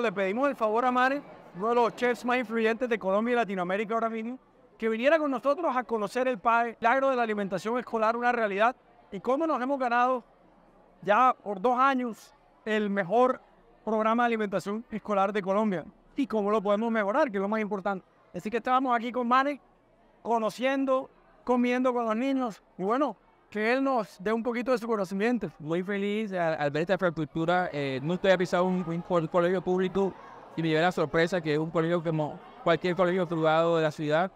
Le pedimos el favor a Mare, uno de los chefs más influyentes de Colombia y Latinoamérica ahora mismo, que viniera con nosotros a conocer el PAE, el agro de la alimentación escolar, una realidad, y cómo nos hemos ganado ya por dos años el mejor programa de alimentación escolar de Colombia y cómo lo podemos mejorar, que es lo más importante. Así que estábamos aquí con Mare, conociendo, comiendo con los niños, y bueno, que él nos dé un poquito de su conocimiento. Muy feliz al, ver esta infraestructura. Eh, no estoy avisado avisado un, colegio público y me lleva la sorpresa que es un colegio como cualquier colegio privado de la ciudad.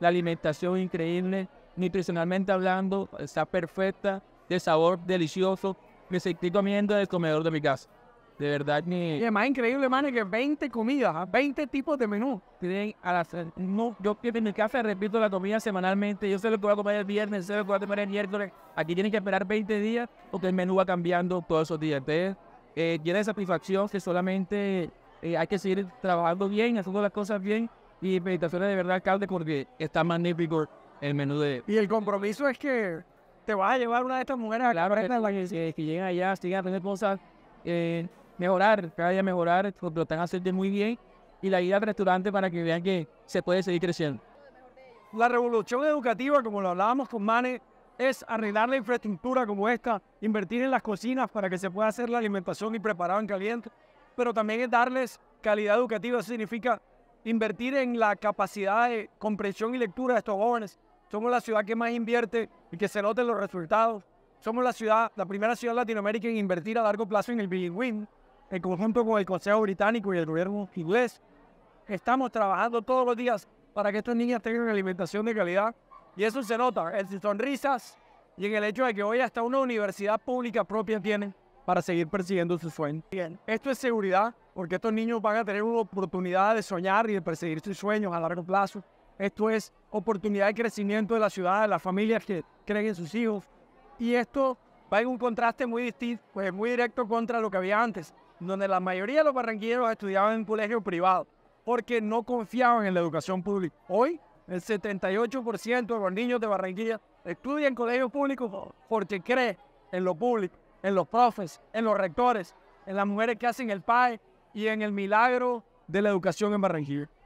La alimentación increíble, nutricionalmente hablando, está perfecta, de sabor delicioso. Me sentí comiendo en el comedor de mi casa. De verdad, ni. Y es más increíble, mano, que 20 comidas, 20 ah, tipos de menú. Tienen a las. No, yo en mi casa repito la comida semanalmente. Yo sé lo que voy a comer el viernes, sé lo que voy a comer el miércoles. Aquí tienen que esperar 20 días porque el menú va cambiando todos esos días. Entonces, eh, satisfacción que solamente eh, hay que seguir trabajando bien, haciendo las cosas bien. Y meditaciones de verdad, alcalde porque está magnífico el menú de. Y el compromiso es que te vas a llevar una de estas mujeres a claro, que, que, que, allá, siguen a tener cosas. Eh, mejorar, vaya a mejorar, lo están haciendo muy bien y la idea al restaurante para que vean que se puede seguir creciendo. La revolución educativa, como lo hablábamos con Mane, es arreglar la infraestructura como esta, invertir en las cocinas para que se pueda hacer la alimentación y preparar en caliente, pero también es darles calidad educativa, eso significa invertir en la capacidad de comprensión y lectura de estos jóvenes. Somos la ciudad que más invierte y que se noten los resultados. Somos la ciudad, la primera ciudad latinoamericana Latinoamérica en invertir a largo plazo en el Wing en conjunto con el Consejo Británico y el gobierno inglés, estamos trabajando todos los días para que estas niñas tengan alimentación de calidad. Y eso se nota en sus sonrisas y en el hecho de que hoy hasta una universidad pública propia tienen para seguir persiguiendo su sueño. Bien. Esto es seguridad, porque estos niños van a tener una oportunidad de soñar y de perseguir sus sueños a largo plazo. Esto es oportunidad de crecimiento de la ciudad, de las familias que creen en sus hijos. Y esto va en un contraste muy distinto, pues muy directo contra lo que había antes donde la mayoría de los barranquilleros estudiaban en colegios privados porque no confiaban en la educación pública. Hoy, el 78% de los niños de Barranquilla estudian en colegios públicos porque cree en lo público, en los profes, en los rectores, en las mujeres que hacen el PAE y en el milagro de la educación en Barranquilla.